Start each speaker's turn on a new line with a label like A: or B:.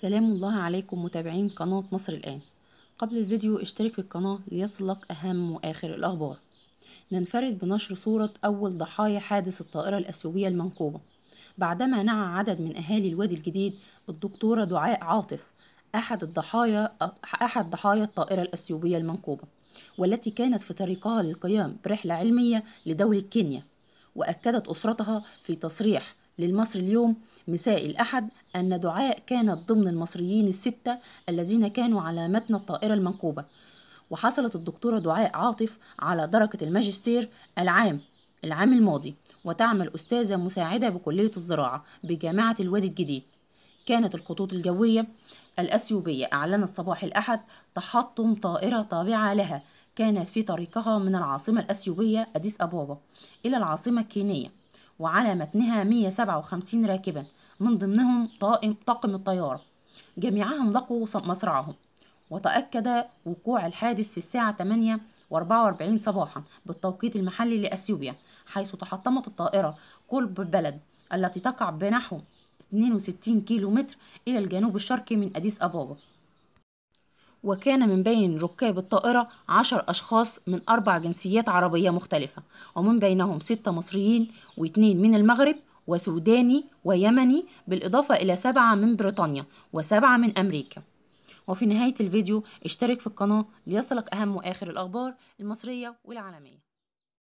A: سلام الله عليكم متابعين قناة مصر الآن قبل الفيديو اشترك في القناة ليصلك أهم وآخر الأخبار ننفرد بنشر صورة أول ضحايا حادث الطائرة الأثيوبية المنقوبة بعدما نعى عدد من أهالي الوادي الجديد الدكتورة دعاء عاطف أحد الضحايا أحد ضحايا الطائرة الأثيوبية المنقوبة والتي كانت في طريقها للقيام برحلة علمية لدولة كينيا وأكدت أسرتها في تصريح للمصري اليوم مساء الأحد أن دعاء كانت ضمن المصريين الستة الذين كانوا على متن الطائرة المنكوبة وحصلت الدكتورة دعاء عاطف على درجة الماجستير العام العام الماضي وتعمل أستاذة مساعدة بكلية الزراعة بجامعة الوادي الجديد كانت الخطوط الجوية الأثيوبية أعلنت صباح الأحد تحطم طائرة تابعة لها كانت في طريقها من العاصمة الأثيوبية أديس أبابا إلى العاصمة الكينية وعلى متنها 157 راكبا من ضمنهم طاقم الطيارة جميعهم لقوا مصرعهم وتأكد وقوع الحادث في الساعة 8 و44 صباحا بالتوقيت المحلي لأثيوبيا حيث تحطمت الطائرة قرب البلد التي تقع بنحو 62 كيلومتر إلى الجنوب الشرقي من أديس أبابا وكان من بين ركاب الطائرة عشر أشخاص من أربع جنسيات عربية مختلفة ومن بينهم ستة مصريين واثنين من المغرب وسوداني ويمني بالإضافة إلى سبعة من بريطانيا وسبعة من أمريكا وفي نهاية الفيديو اشترك في القناة ليصلك أهم وآخر الأخبار المصرية والعالمية